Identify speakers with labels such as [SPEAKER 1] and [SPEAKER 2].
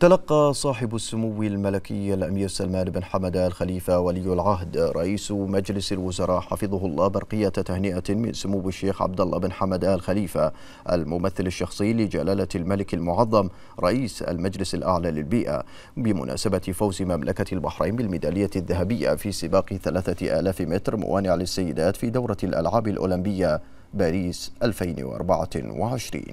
[SPEAKER 1] تلقى صاحب السمو الملكي الأمير سلمان بن حمد الخليفة ولي العهد رئيس مجلس الوزراء حفظه الله برقية تهنئة من سمو الشيخ عبد الله بن حمد الخليفة الممثل الشخصي لجلالة الملك المعظم رئيس المجلس الأعلى للبيئة بمناسبة فوز مملكة البحرين بالميدالية الذهبية في سباق 3000 متر موانع للسيدات في دورة الألعاب الأولمبية باريس 2024